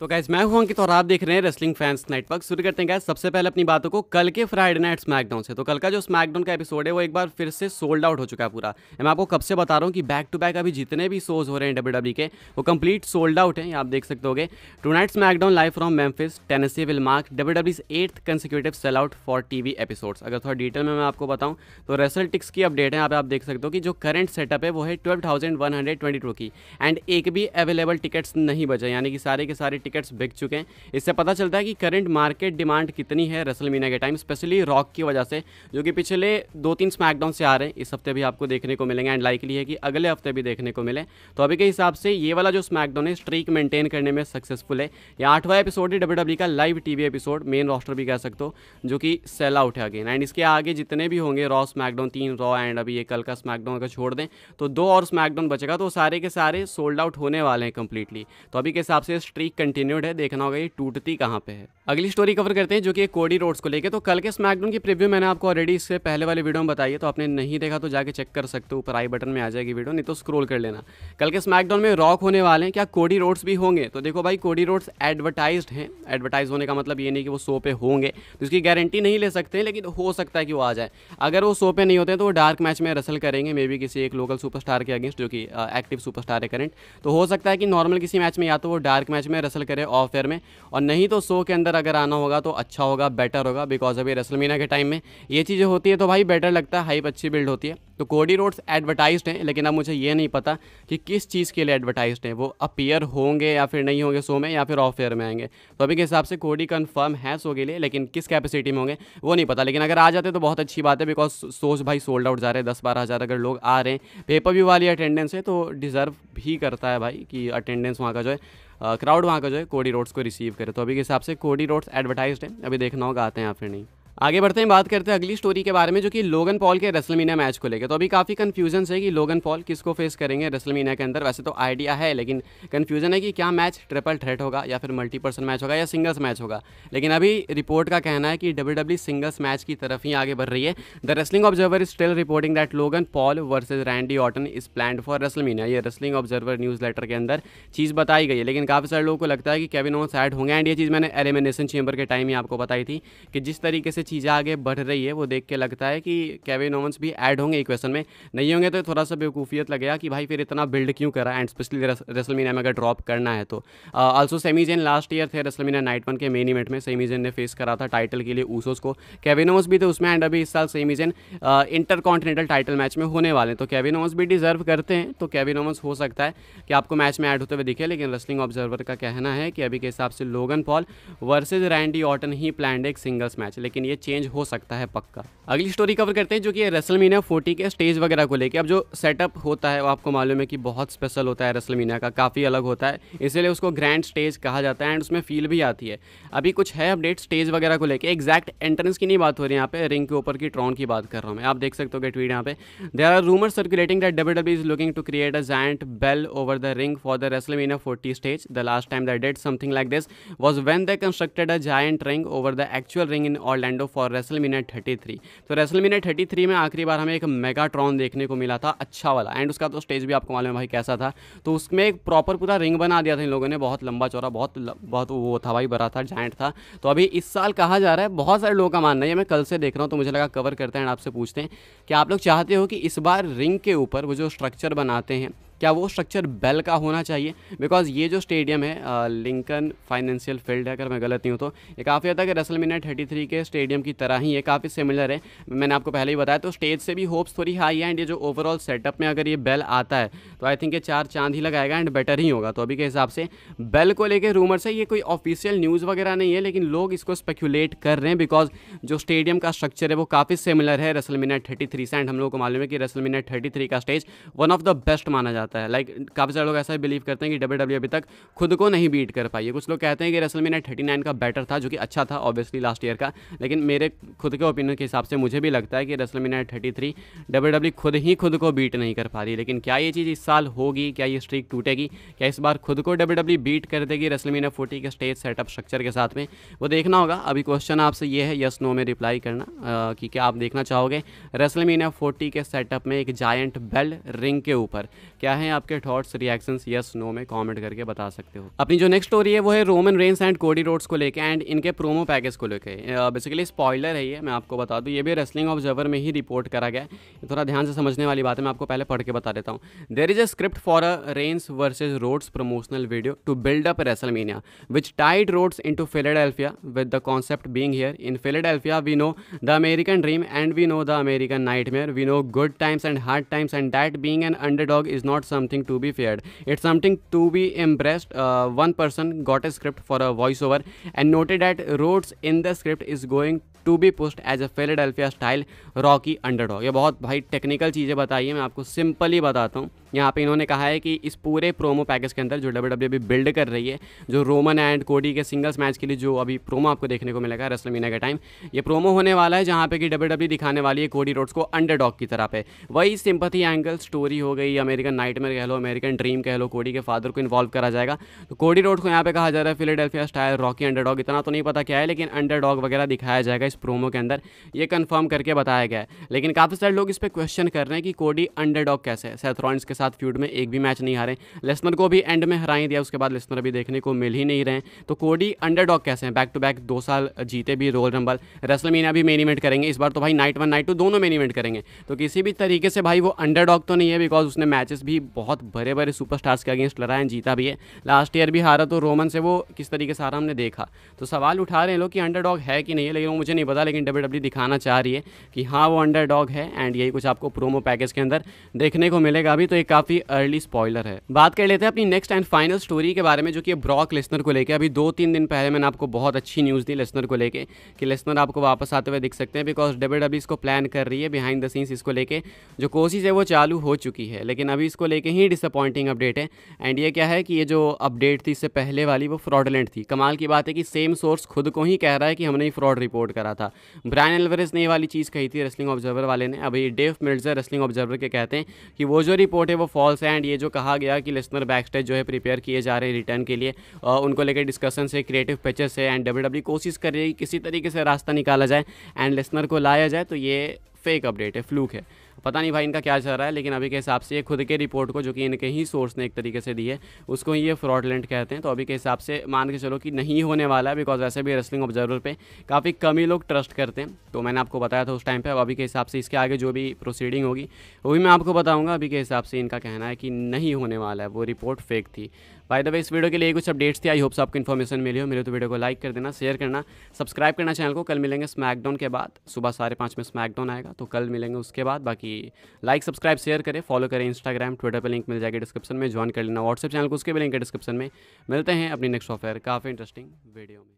तो गैस मैं हूं अंकित और आप देख रहे हैं रेसलिंग फैंस नेटवर्क शुरू करते हैं गैस सबसे पहले अपनी बातों को कल के फ्राइडे नाइट स्मैकडाउन से तो कल का जो स्मैकडाउन का एपिसोड है वो एक बार फिर से सोल्ड आउट हो चुका है पूरा मैं आपको कब से बता रहा हूँ कि बैक टू बैक अभी जितने भी शोज हो रहे हैं डब्ल्यू e के वो कंप्लीट सोल्ड आउट है आप देख सकते गए tonight SmackDown live from Memphis Tennessee will mark W W eighth consecutive sell out for T V episodes अगर थोड़ा डिटेल में मैं आपको बताऊँ तो रेसल टिक्स की अपडेट है यहाँ पे आप देख सकते हो कि जो करंट सेटअप है वो है twelve thousand one hundred twenty two की एंड एक भी अवेलेबल टिकट्स नहीं बचे यानी कि सारे के सारे टिकट्स बिक चुके हैं इससे पता चलता है कि करंट मार्केट डिमांड कितनी है रसल मीना के टाइम स्पेशली रॉक की वजह से जो कि पिछले दो तीन स्मैकडाउन से आ रहे हैं इस हफ्ते भी आपको देखने को मिलेंगे एंड लाइकली है कि अगले हफ्ते भी देखने को मिले तो अभी के हिसाब से ये वाला जो स्मैकडाउन है स्ट्रीक मेंटेन करने में सक्सेसफुल है या आठवा एपिसोड है डब्ल्यू e का live T episode main roster भी कह सकते हो जो कि सेल आउट है अगेन एंड इसके आगे जितने भी होंगे रॉ स्मैकडाउन तीन रॉ एंड अभी ये कल का स्मैकडाउन अगर छोड़ दें तो दो और स्मैकडाउन बचेगा तो सारे के सारे सोल्ड आउट होने वाले हैं कंप्लीटली तो अभी के हिसाब से स्ट्रीक कंटिन्यू कंटिन्यूड है देखना होगा ये टूटती कहाँ पे है अगली स्टोरी कवर करते हैं जो कि कोडी रोड्स को लेकर तो कल के स्मैकडाउन की प्रीव्यू मैंने आपको ऑलरेडी इससे पहले वाले वीडियो में बताई है तो आपने नहीं देखा तो जाके चेक कर सकते हो ऊपर आई बटन में आ जाएगी वीडियो नहीं तो स्क्रोल कर लेना कल के स्मैकडाउन में रॉक होने वाले हैं क्या कोडी रोड्स भी होंगे तो देखो भाई कोडी रोड्स एडवर्टाइज हैं एडवर्टाइज होने का मतलब ये नहीं कि वो सोपे पे होंगे तो इसकी गारंटी नहीं ले सकते लेकिन हो सकता है कि वो आ जाए अगर वो सोपे पे नहीं होते तो वो डार्क मैच में रसल करेंगे मे बी किसी एक लोकल सुपरस्टार के अगेंस्ट जो कि एक्टिव सुपरस्टार है करेंट तो हो सकता है कि नॉर्मल किसी मैच में या तो वो डार्क मैच में रसल करे ऑफ एयर में और नहीं तो सो के अंदर अगर आना होगा तो अच्छा होगा बेटर होगा बिकॉज अभी रसलमीना के टाइम में ये चीज़ें तो होती है तो भाई बेटर लगता है हाइप अच्छी बिल्ड होती है तो कोडी रोड्स एडवर्टाइज हैं लेकिन अब मुझे ये नहीं पता कि किस चीज़ के लिए एडवर्टाइज हैं वो अपीयर होंगे या फिर नहीं होंगे शो में या फिर ऑफ एयर में आएंगे तो अभी के हिसाब से कोडी कन्फर्म है शो के लिए लेकिन किस कैपेसिटी में होंगे वो नहीं पता लेकिन अगर आ जाते तो बहुत अच्छी बात है बिकॉज सोच भाई सोल्ड आउट जा रहे हैं दस बारह हज़ार अगर लोग आ रहे हैं पेपर व्यू वाली अटेंडेंस है तो डिज़र्व भी करता है भाई कि अटेंडेंस वहाँ का जो है क्राउड वहाँ का जो है कोडी रोड्स को रिसीव करे तो अभी के हिसाब से कोडी रोड्स एडवर्टाइज है अभी देखना होगा आते हैं या फिर नहीं आगे बढ़ते हैं बात करते हैं अगली स्टोरी के बारे में जो कि लोगन पॉल के रेसलमीना मैच को लेकर तो अभी काफ़ी कन्फ्यूजन है कि लोगन पॉल किसको फेस करेंगे रेसलमीना के अंदर वैसे तो आइडिया है लेकिन कन्फ्यूजन है कि क्या मैच ट्रिपल थ्रेट होगा या फिर मल्टी पर्सन मैच होगा या सिंगल्स मैच होगा लेकिन अभी रिपोर्ट का कहना है कि डब्ल्यू सिंगल्स मैच की तरफ ही आगे बढ़ रही है the wrestling observer is still reporting that Logan Paul versus Randy Orton is plan for WrestleMania ये रेसलिंग ऑब्जर्वर न्यूज़ लेटर के अंदर चीज़ बताई गई है लेकिन काफ़ी सारे लोगों को लगता है कि कैबिन ऑन सैड होंगे एंड ये चीज़ मैंने एलिमिनेशन चेंबर के टाइम ही आपको बताई थी कि जिस तरीके से चीज़ें आगे बढ़ रही है वो देख के लगता है कि केविन ओवंस भी ऐड होंगे इक्वेशन में नहीं होंगे तो थोड़ा सा बेवकूफ़ियत लगेगा कि भाई फिर इतना बिल्ड क्यों करा एंड स्पेशली रेसलमीना में अगर ड्रॉप करना है तो ऑल्सो सेमीजेन लास्ट ईयर थे रेसलमीना नाइट वन के मेन इवेंट में सेमीजेन ने फेस करा था टाइटल के लिए ऊसोस को केविन ओवंस भी थे उसमें एंड अभी इस साल Sami Zayn Intercontinental title match में होने वाले हैं तो केविन ओवंस भी डिजर्व करते हैं तो केविन ओवंस हो सकता है कि आपको मैच में ऐड होते हुए दिखे लेकिन रेसलिंग ऑब्जर्वर का कहना है कि अभी के हिसाब से Logan Paul versus Randy Orton ही प्लान एक सिंगल्स मैच लेकिन ये ये चेंज हो सकता है पक्का अगली स्टोरी कवर करते हैं जो कि रेसल मीना फोर्टी के स्टेज वगैरह को लेकर अब जो सेटअप होता है वो आपको मालूम है कि बहुत स्पेशल होता है रेसल मीना का काफ़ी अलग होता है इसीलिए उसको ग्रैंड स्टेज कहा जाता है एंड उसमें फील भी आती है अभी कुछ है अपडेट स्टेज वगैरह को लेकर एग्जैक्ट एंट्रेंस की नहीं बात हो रही यहाँ पे रिंग के ऊपर की ट्रॉन की बात कर रहा हूँ मैं आप देख सकते हो ट्वीट यहाँ पे there are rumour circulating that W W is looking to create a giant bell over the ring for the WrestleMania forty stage the last time they did something like this was when they constructed a giant ring over the actual ring in Orlando video for WrestleMania thirty three तो WrestleMania thirty three में आखिरी बार हमें एक Megatron देखने को मिला था अच्छा वाला एंड उसका तो स्टेज भी आपको मालूम है भाई कैसा था तो उसमें एक प्रॉपर पूरा रिंग बना दिया था इन लोगों ने बहुत लंबा चौरा बहुत बहुत वो था भाई बड़ा था जॉइंट था तो अभी इस साल कहा जा रहा है बहुत सारे लोगों का मानना है मैं कल से देख रहा हूँ तो मुझे लगा कवर करते हैं आपसे पूछते हैं कि आप लोग चाहते हो कि इस बार रिंग के ऊपर वो जो स्ट्रक्चर बनाते हैं क्या वो स्ट्रक्चर बेल का होना चाहिए बिकॉज ये जो स्टेडियम है लिंकन फाइनेंशियल फील्ड है अगर मैं गलत नहीं हूँ तो ये काफ़ी हद तक रसल मीना थर्टी थ्री के स्टेडियम की तरह ही ये काफ़ी सिमिलर है मैंने आपको पहले ही बताया तो स्टेज से भी होप्स थोड़ी हाई है एंड ये जो ओवरऑल सेटअप में अगर ये बेल आता है तो आई थिंक ये चार चांद ही लगाएगा एंड बेटर ही होगा तो अभी के हिसाब से बेल को लेकर रूमर्स है ये कोई ऑफिशियल न्यूज़ वगैरह नहीं है लेकिन लोग इसको स्पेक्यूलेट कर रहे हैं बिकॉज जो स्टेडियम का स्ट्रक्चर है वो काफ़ी सिमिलर है रसल मीना थर्टी से एंड हम लोग को मालूम है कि रसल मीना थर्टी का stage one of the best माना जाता है चाहता है लाइक like, काफ़ी सारे लोग ऐसा बिलीव करते हैं कि डब्ल्यू डब्ल्यू e अभी तक खुद को नहीं बीट कर पाई है कुछ लोग कहते हैं कि रसल मीना थर्टी नाइन का बैटर था जो कि अच्छा था ऑब्वियसली लास्ट ईयर का लेकिन मेरे खुद के ओपिनियन के हिसाब से मुझे भी लगता है कि WrestleMania thirty three W W खुद ही खुद को बीट नहीं कर पा रही लेकिन क्या ये चीज़ इस साल होगी क्या ये स्ट्रीक टूटेगी क्या इस बार खुद को डब्ल्यू डब्ल्यू बीट कर देगी रसल मीना फोर्टी के स्टेज सेटअप स्ट्रक्चर के साथ में वो देखना होगा अभी क्वेश्चन आपसे ये है यस नो में रिप्लाई करना कि क्या आप देखना चाहोगे रसल मीना फोर्टी के सेटअप में एक जायंट बेल रिंग के ऊपर क्या क्या हैं आपके थॉट्स रिएक्शंस यस नो में कमेंट करके बता सकते हो अपनी जो नेक्स्ट स्टोरी है वो है Roman Reigns and Cody Rhodes को लेकर एंड इनके प्रोमो पैकेज को लेकर बेसिकली स्पॉयलर है ये मैं आपको बता दूँ ये भी रेसलिंग ऑब्जर्वर में ही रिपोर्ट करा गया है थोड़ा ध्यान से समझने वाली बात है मैं आपको पहले पढ़ के बता देता हूँ there is a script for a Reigns versus Rhodes promotional video to build up WrestleMania which tied Rhodes into Philadelphia with the concept being here in Philadelphia we know the American dream and we know the American nightmare we know good times and hard times and that being an underdog is not something to be feared it's something to be embraced one person got a script for a voice over and noted at Rhodes in the script is going to be pushed as a Philadelphia style Rocky underdog ये बहुत भाई technical चीज़ें बताइए मैं आपको simply बताता हूँ यहाँ पे इन्होंने कहा है कि इस पूरे प्रोमो पैकेज के अंदर जो डब्ल्यू डब्ल्यू e अभी बिल्ड कर रही है जो रोमन एंड कोडी के सिंगल्स मैच के लिए जो अभी प्रोमो आपको देखने को मिलेगा रसलमीना के टाइम ये प्रोमो होने वाला है जहाँ पे कि डब्ल्यू डब्ल्यू e दिखाने वाली है कोडी रोड्स को अंडर डॉग की तरफ है वही सिंपथी एंगल स्टोरी हो गई अमेरिकन नाइट कह लो अमेरिकन ड्रीम कह लो कोडी के फादर को इन्वॉल्व करा जाएगा तो कोडी रोड को यहाँ पे कहा जा रहा है फिलेडेल्फिया स्टाइल रॉकी अंडर इतना तो नहीं पता क्या है लेकिन अंडर डॉग वगैरह दिखाया जाएगा इस प्रोमो के अंदर ये कन्फर्म करके बताया गया है लेकिन काफ़ी सारे लोग इस पर क्वेश्चन कर रहे हैं कि कोडी अंडर डॉग कैसे है के साथ साथ फ्यूड में एक भी मैच नहीं हारे लेसनर को भी एंड में हरा ही दिया उसके बाद लेसनर अभी देखने को मिल ही नहीं रहे तो कोडी अंडरडॉग कैसे हैं बैक टू बैक दो साल जीते भी रोल रंबल मीना भी मेन इवेंट करेंगे इस बार तो भाई नाइट वन नाइट टू दोनों मेन इवेंट करेंगे तो किसी भी तरीके से भाई वो अंडरडॉग तो नहीं है बिकॉज उसने मैचेस भी बहुत बड़े बड़े सुपरस्टार्स के अगेंस्ट लड़ा है जीता भी है लास्ट ईयर भी हारा तो रोमन से वो किस तरीके से हारा हमने देखा तो सवाल उठा रहे हैं लोग कि अंडरडॉग है कि नहीं है लेकिन वो मुझे नहीं पता लेकिन डब्ल्यू e दिखाना चाह रही है कि हाँ वो अंडरडॉग है एंड यही कुछ आपको प्रोमो पैकेज के अंदर देखने को मिलेगा अभी तो एक काफी अर्ली स्पॉयलर है बात कर लेते हैं अपनी नेक्स्ट एंड फाइनल स्टोरी के बारे में जो कि ब्रॉक लेसनर को लेकर अभी दो तीन दिन पहले मैंने आपको बहुत अच्छी न्यूज़ दी लेसनर को लेकर कि लेसनर आपको वापस आते हुए दिख सकते हैं बिकॉज डब्ल्यू डब्ल्यू इसको प्लान कर रही है बिहाइंड द सीन्स इसको लेके जो कोशिश है वो चालू हो चुकी है लेकिन अभी इसको लेके ही डिसअपॉइंटिंग अपडेट है एंड ये क्या है कि ये जो अपडेट थी इससे पहले वाली वो फ्रॉडलेंट थी कमाल की बात है कि सेम सोर्स खुद को ही कह रहा है कि हमने ही फ्रॉड रिपोर्ट करा था ब्रायन एल्वरेज ने ये वाली चीज़ कही थी रेसलिंग ऑब्जर्वर वाले ने अभी डेफ मिर्जर रेसलिंग ऑब्जर्वर के कहते हैं कि वो जो रिपोर्ट वो फॉल्स हैं एंड ये जो कहा गया कि लिस्नर बैक स्टेज जो है प्रिपेयर किए जा रहे हैं रिटर्न के लिए उनको लेकर डिस्कशन से क्रिएटिव पिचेस है एंड डब्ल्यू कोशिश कर रही है कि किसी तरीके से रास्ता निकाला जाए एंड लिस्नर को लाया जाए तो ये फेक अपडेट है फ्लूक है पता नहीं भाई इनका क्या चल रहा है लेकिन अभी के हिसाब से ये खुद के रिपोर्ट को जो कि इनके ही सोर्स ने एक तरीके से दी है उसको ये फ्रॉडलेंट कहते हैं तो अभी के हिसाब से मान के चलो कि नहीं होने वाला है बिकॉज वैसे भी रेसलिंग ऑब्जर्वर पर काफ़ी कम ही लोग ट्रस्ट करते हैं तो मैंने आपको बताया था उस टाइम पर अभी के हिसाब से इसके आगे जो भी प्रोसीडिंग होगी वो भी मैं आपको बताऊँगा अभी के हिसाब से इनका कहना है कि नहीं होने वाला है वो रिपोर्ट फेक थी बाय द वे इस वीडियो के लिए कुछ अपडेट्स थी आई होप्स आपको इन्फॉर्मेशन मिली हो मेरे तो वीडियो को लाइक कर देना शेयर करना सब्सक्राइब करना चैनल को कल मिलेंगे स्मैकडाउन के बाद सुबह साढ़े पाँच में स्मैकडाउन आएगा तो कल मिलेंगे उसके बाद बाकी कि लाइक सब्सक्राइब शेयर करें फॉलो करें इंस्टाग्राम ट्विटर पर लिंक मिल जाएगी डिस्क्रिप्शन में ज्वाइन कर लेना व्हाट्सएप चैनल को उसके भी लिंक है डिस्क्रिप्शन में मिलते हैं अपनी नेक्स्ट सॉफ्टवेयर काफ़ी इंटरेस्टिंग वीडियो में